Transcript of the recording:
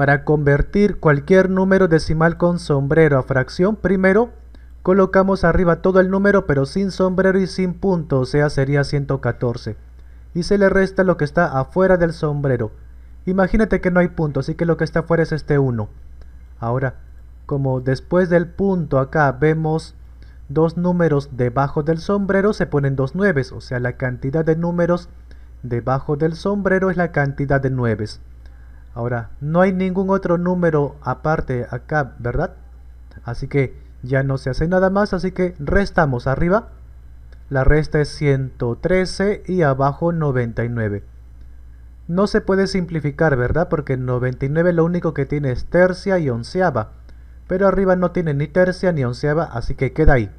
Para convertir cualquier número decimal con sombrero a fracción, primero colocamos arriba todo el número pero sin sombrero y sin punto, o sea sería 114. Y se le resta lo que está afuera del sombrero. Imagínate que no hay punto, así que lo que está afuera es este 1. Ahora, como después del punto acá vemos dos números debajo del sombrero, se ponen dos nueves, o sea la cantidad de números debajo del sombrero es la cantidad de nueves. Ahora, no hay ningún otro número aparte acá, ¿verdad? Así que ya no se hace nada más, así que restamos arriba. La resta es 113 y abajo 99. No se puede simplificar, ¿verdad? Porque 99 lo único que tiene es tercia y onceava. Pero arriba no tiene ni tercia ni onceava, así que queda ahí.